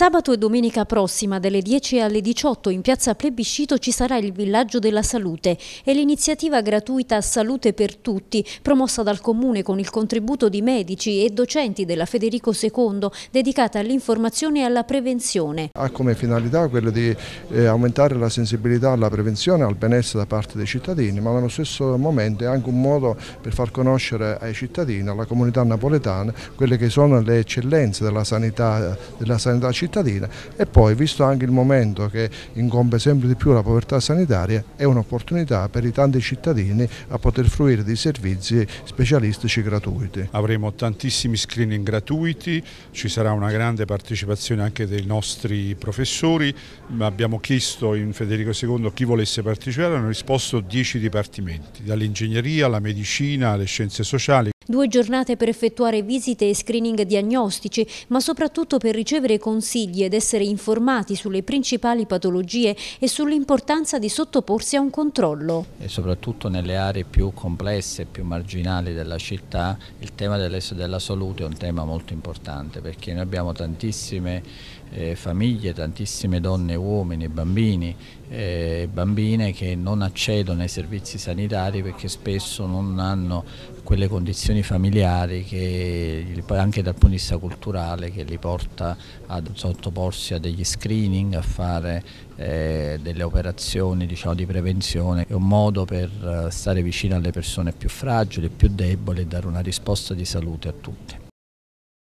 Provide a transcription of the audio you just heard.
Sabato e domenica prossima dalle 10 alle 18 in piazza Plebiscito ci sarà il Villaggio della Salute e l'iniziativa gratuita Salute per Tutti promossa dal Comune con il contributo di medici e docenti della Federico II dedicata all'informazione e alla prevenzione. Ha come finalità quello di eh, aumentare la sensibilità alla prevenzione e al benessere da parte dei cittadini ma nello stesso momento è anche un modo per far conoscere ai cittadini, alla comunità napoletana quelle che sono le eccellenze della sanità, della sanità cittadina cittadina e poi visto anche il momento che incombe sempre di più la povertà sanitaria è un'opportunità per i tanti cittadini a poter fruire di servizi specialistici gratuiti. Avremo tantissimi screening gratuiti, ci sarà una grande partecipazione anche dei nostri professori, abbiamo chiesto in Federico II chi volesse partecipare, hanno risposto 10 dipartimenti, dall'ingegneria alla medicina alle scienze sociali, due giornate per effettuare visite e screening diagnostici, ma soprattutto per ricevere consigli ed essere informati sulle principali patologie e sull'importanza di sottoporsi a un controllo. E soprattutto nelle aree più complesse, più marginali della città, il tema della salute è un tema molto importante perché noi abbiamo tantissime eh, famiglie, tantissime donne, uomini, bambini e eh, bambine che non accedono ai servizi sanitari perché spesso non hanno quelle condizioni tradizioni familiari, che, anche dal punto di vista culturale, che li porta a sottoporsi a degli screening, a fare eh, delle operazioni diciamo, di prevenzione. È un modo per eh, stare vicino alle persone più fragili, più deboli e dare una risposta di salute a tutti.